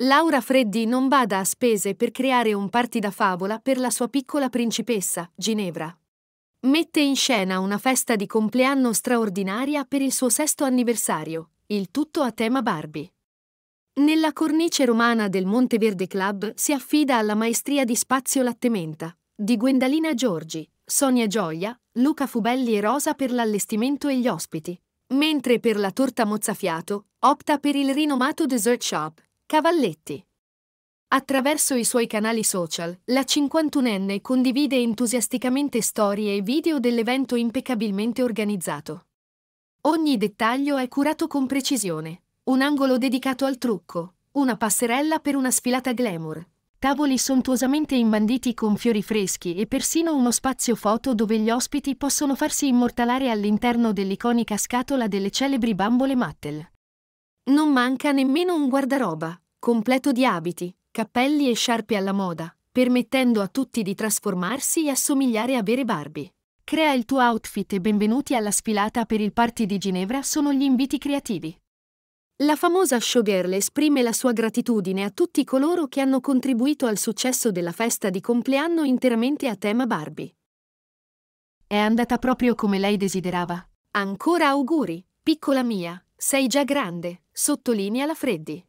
Laura Freddi non bada a spese per creare un party da favola per la sua piccola principessa, Ginevra. Mette in scena una festa di compleanno straordinaria per il suo sesto anniversario, il tutto a tema Barbie. Nella cornice romana del Monteverde Club si affida alla maestria di Spazio Lattementa, di Gwendalina Giorgi, Sonia Gioia, Luca Fubelli e Rosa per l'allestimento e gli ospiti, mentre per la torta mozzafiato opta per il rinomato Dessert Shop Cavalletti. Attraverso i suoi canali social, la 51enne condivide entusiasticamente storie e video dell'evento impeccabilmente organizzato. Ogni dettaglio è curato con precisione. Un angolo dedicato al trucco, una passerella per una sfilata glamour, tavoli sontuosamente imbanditi con fiori freschi e persino uno spazio foto dove gli ospiti possono farsi immortalare all'interno dell'iconica scatola delle celebri bambole Mattel. Non manca nemmeno un guardaroba, completo di abiti, cappelli e sciarpe alla moda, permettendo a tutti di trasformarsi e assomigliare a vere Barbie. Crea il tuo outfit e benvenuti alla sfilata per il Party di Ginevra sono gli inviti creativi. La famosa showgirl esprime la sua gratitudine a tutti coloro che hanno contribuito al successo della festa di compleanno interamente a tema Barbie. È andata proprio come lei desiderava. Ancora auguri, piccola mia. Sei già grande, sottolinea la Freddi.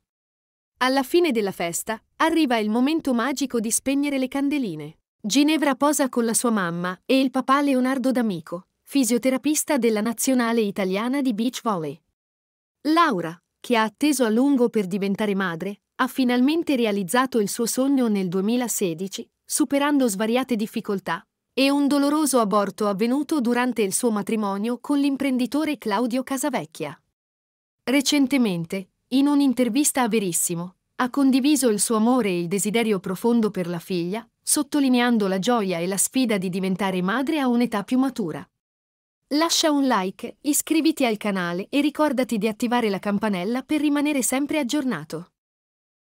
Alla fine della festa arriva il momento magico di spegnere le candeline. Ginevra posa con la sua mamma e il papà Leonardo D'Amico, fisioterapista della nazionale italiana di beach volley. Laura, che ha atteso a lungo per diventare madre, ha finalmente realizzato il suo sogno nel 2016, superando svariate difficoltà e un doloroso aborto avvenuto durante il suo matrimonio con l'imprenditore Claudio Casavecchia. Recentemente, in un'intervista a Verissimo, ha condiviso il suo amore e il desiderio profondo per la figlia, sottolineando la gioia e la sfida di diventare madre a un'età più matura. Lascia un like, iscriviti al canale e ricordati di attivare la campanella per rimanere sempre aggiornato.